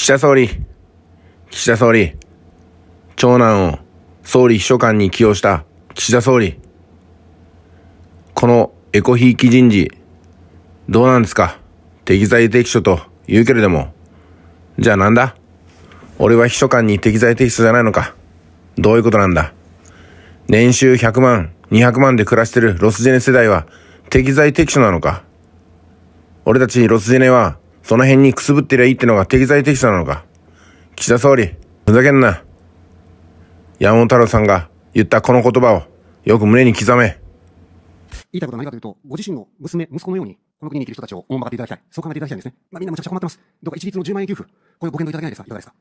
岸田総理、岸田総理、長男を総理秘書官に起用した岸田総理、このエコひいき人事、どうなんですか適材適所と言うけれども、じゃあなんだ俺は秘書官に適材適所じゃないのかどういうことなんだ年収100万、200万で暮らしてるロスジェネ世代は適材適所なのか俺たちロスジェネはその辺にくすぶってりゃいいってのが適材適所なのか。岸田総理、ふざけんな。山本太郎さんが言ったこの言葉をよく胸に刻め。言いたいことは何かというと、ご自身の娘、息子のように、この国に生きる人たちを思もんかっていただきたい。そう考えていただきたいんですね。まあみんなむちゃくちゃ困ってます。どうか一律の10万円給付、これをご検討いただけないですかいかがですか